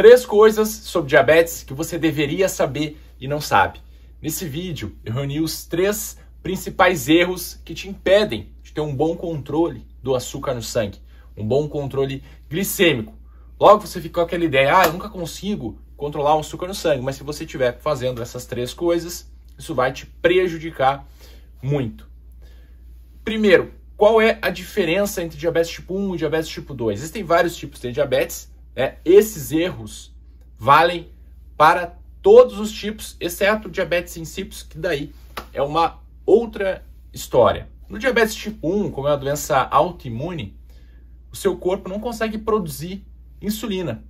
Três coisas sobre diabetes que você deveria saber e não sabe. Nesse vídeo, eu reuni os três principais erros que te impedem de ter um bom controle do açúcar no sangue, um bom controle glicêmico. Logo você fica com aquela ideia, ah, eu nunca consigo controlar o açúcar no sangue, mas se você estiver fazendo essas três coisas, isso vai te prejudicar muito. Primeiro, qual é a diferença entre diabetes tipo 1 e diabetes tipo 2? Existem vários tipos de diabetes, é, esses erros valem para todos os tipos, exceto diabetes insípidos, que daí é uma outra história. No diabetes tipo 1, como é uma doença autoimune, o seu corpo não consegue produzir insulina.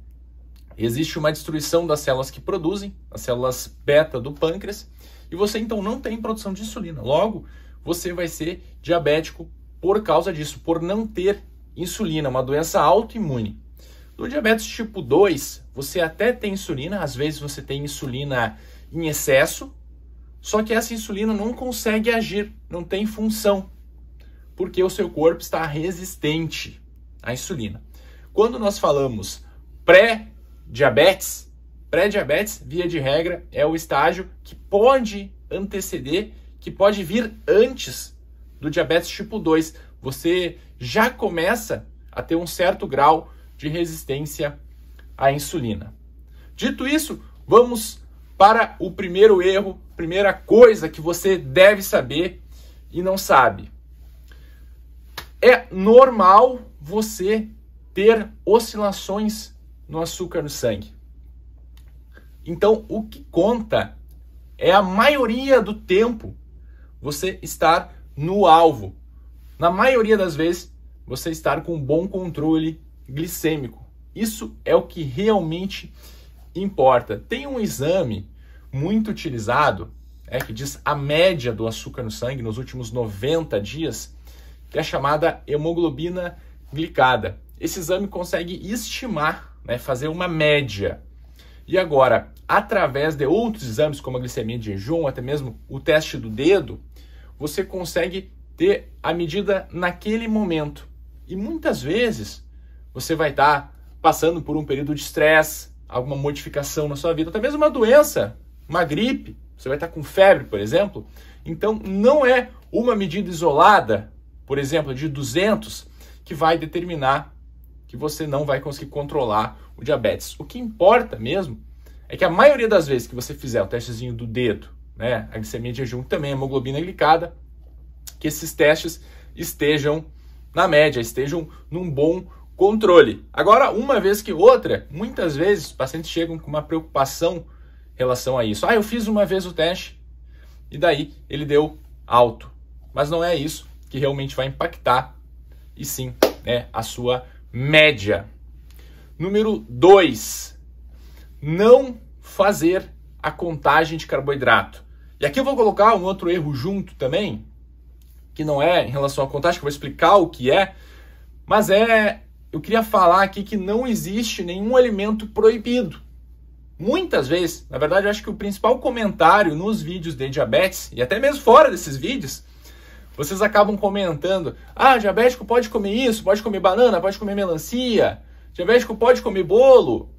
Existe uma destruição das células que produzem, as células beta do pâncreas, e você então não tem produção de insulina. Logo, você vai ser diabético por causa disso, por não ter insulina, uma doença autoimune. No diabetes tipo 2, você até tem insulina, às vezes você tem insulina em excesso, só que essa insulina não consegue agir, não tem função, porque o seu corpo está resistente à insulina. Quando nós falamos pré-diabetes, pré-diabetes, via de regra, é o estágio que pode anteceder, que pode vir antes do diabetes tipo 2. Você já começa a ter um certo grau de resistência à insulina. Dito isso, vamos para o primeiro erro, primeira coisa que você deve saber e não sabe. É normal você ter oscilações no açúcar no sangue. Então, o que conta é a maioria do tempo você estar no alvo. Na maioria das vezes, você estar com bom controle glicêmico. Isso é o que realmente importa. Tem um exame muito utilizado, é que diz a média do açúcar no sangue nos últimos 90 dias, que é chamada hemoglobina glicada. Esse exame consegue estimar, né, fazer uma média. E agora, através de outros exames, como a glicemia de jejum, até mesmo o teste do dedo, você consegue ter a medida naquele momento. E muitas vezes você vai estar tá passando por um período de estresse, alguma modificação na sua vida, até mesmo uma doença, uma gripe, você vai estar tá com febre, por exemplo. Então, não é uma medida isolada, por exemplo, de 200, que vai determinar que você não vai conseguir controlar o diabetes. O que importa mesmo é que a maioria das vezes que você fizer o testezinho do dedo, né, a glicemia de jejum, também a é hemoglobina glicada, que esses testes estejam na média, estejam num bom controle. Agora, uma vez que outra, muitas vezes os pacientes chegam com uma preocupação em relação a isso. Ah, eu fiz uma vez o teste e daí ele deu alto. Mas não é isso que realmente vai impactar, e sim né, a sua média. Número 2. Não fazer a contagem de carboidrato. E aqui eu vou colocar um outro erro junto também, que não é em relação à contagem, que eu vou explicar o que é, mas é eu queria falar aqui que não existe nenhum alimento proibido. Muitas vezes, na verdade, eu acho que o principal comentário nos vídeos de diabetes, e até mesmo fora desses vídeos, vocês acabam comentando: ah, diabético pode comer isso, pode comer banana, pode comer melancia, diabético pode comer bolo.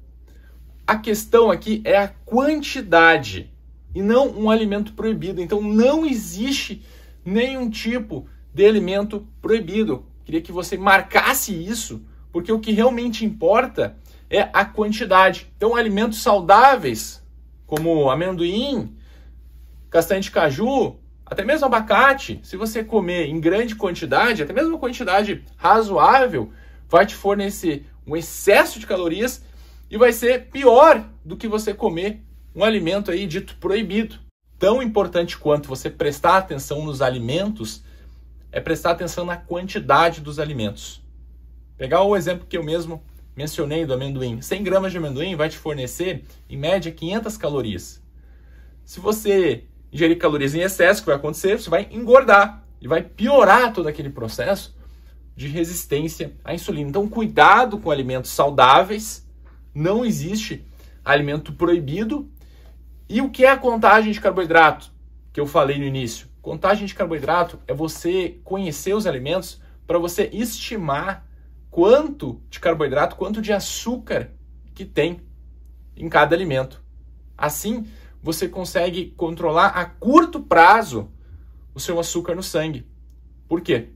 A questão aqui é a quantidade e não um alimento proibido. Então não existe nenhum tipo de alimento proibido. Queria que você marcasse isso porque o que realmente importa é a quantidade. Então, alimentos saudáveis, como amendoim, castanha de caju, até mesmo abacate, se você comer em grande quantidade, até mesmo uma quantidade razoável, vai te fornecer um excesso de calorias e vai ser pior do que você comer um alimento aí dito proibido. Tão importante quanto você prestar atenção nos alimentos é prestar atenção na quantidade dos alimentos. Pegar o exemplo que eu mesmo mencionei do amendoim. 100 gramas de amendoim vai te fornecer, em média, 500 calorias. Se você ingerir calorias em excesso, o que vai acontecer? Você vai engordar e vai piorar todo aquele processo de resistência à insulina. Então, cuidado com alimentos saudáveis. Não existe alimento proibido. E o que é a contagem de carboidrato que eu falei no início? Contagem de carboidrato é você conhecer os alimentos para você estimar quanto de carboidrato, quanto de açúcar que tem em cada alimento. Assim, você consegue controlar a curto prazo o seu açúcar no sangue. Por quê?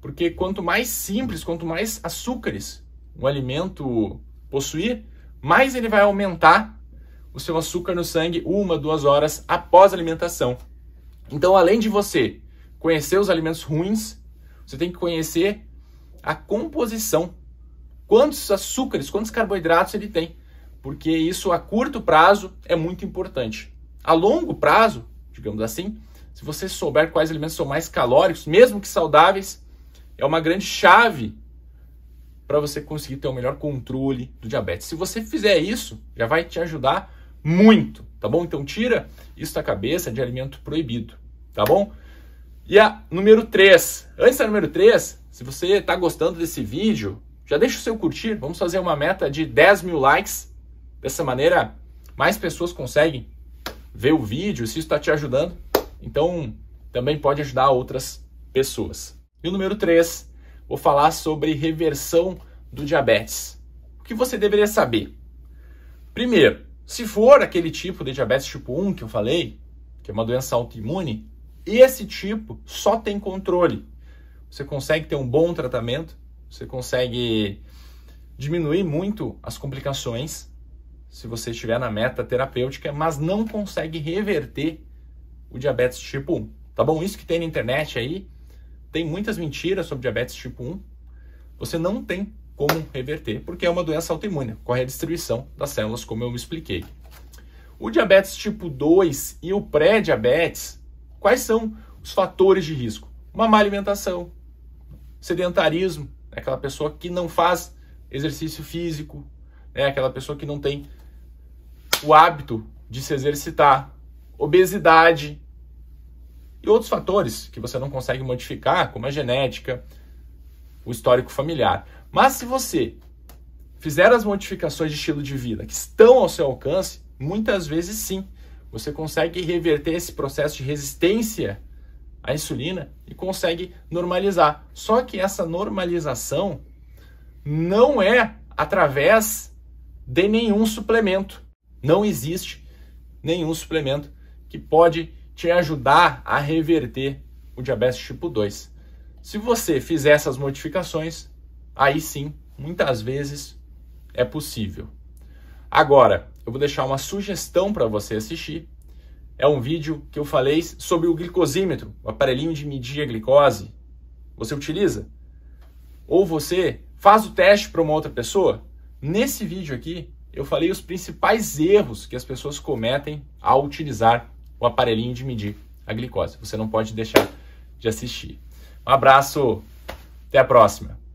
Porque quanto mais simples, quanto mais açúcares um alimento possuir, mais ele vai aumentar o seu açúcar no sangue uma, duas horas após a alimentação. Então, além de você conhecer os alimentos ruins, você tem que conhecer a composição. Quantos açúcares, quantos carboidratos ele tem. Porque isso a curto prazo é muito importante. A longo prazo, digamos assim, se você souber quais alimentos são mais calóricos, mesmo que saudáveis, é uma grande chave para você conseguir ter um melhor controle do diabetes. Se você fizer isso, já vai te ajudar muito, tá bom? Então tira isso da cabeça de alimento proibido, tá bom? E a número 3, antes da número 3, se você está gostando desse vídeo, já deixa o seu curtir. Vamos fazer uma meta de 10 mil likes. Dessa maneira, mais pessoas conseguem ver o vídeo, se isso está te ajudando. Então, também pode ajudar outras pessoas. E o número 3, vou falar sobre reversão do diabetes. O que você deveria saber? Primeiro, se for aquele tipo de diabetes tipo 1 que eu falei, que é uma doença autoimune, esse tipo só tem controle você consegue ter um bom tratamento, você consegue diminuir muito as complicações se você estiver na meta terapêutica, mas não consegue reverter o diabetes tipo 1. Tá bom? Isso que tem na internet aí, tem muitas mentiras sobre diabetes tipo 1. Você não tem como reverter, porque é uma doença autoimune, corre a destruição das células, como eu expliquei. O diabetes tipo 2 e o pré-diabetes, quais são os fatores de risco? Uma má alimentação, sedentarismo, é aquela pessoa que não faz exercício físico, é aquela pessoa que não tem o hábito de se exercitar, obesidade e outros fatores que você não consegue modificar, como a genética, o histórico familiar. Mas se você fizer as modificações de estilo de vida que estão ao seu alcance, muitas vezes sim, você consegue reverter esse processo de resistência a insulina e consegue normalizar. Só que essa normalização não é através de nenhum suplemento. Não existe nenhum suplemento que pode te ajudar a reverter o diabetes tipo 2. Se você fizer essas modificações, aí sim, muitas vezes é possível. Agora, eu vou deixar uma sugestão para você assistir é um vídeo que eu falei sobre o glicosímetro, o aparelhinho de medir a glicose. Você utiliza? Ou você faz o teste para uma outra pessoa? Nesse vídeo aqui, eu falei os principais erros que as pessoas cometem ao utilizar o aparelhinho de medir a glicose. Você não pode deixar de assistir. Um abraço, até a próxima.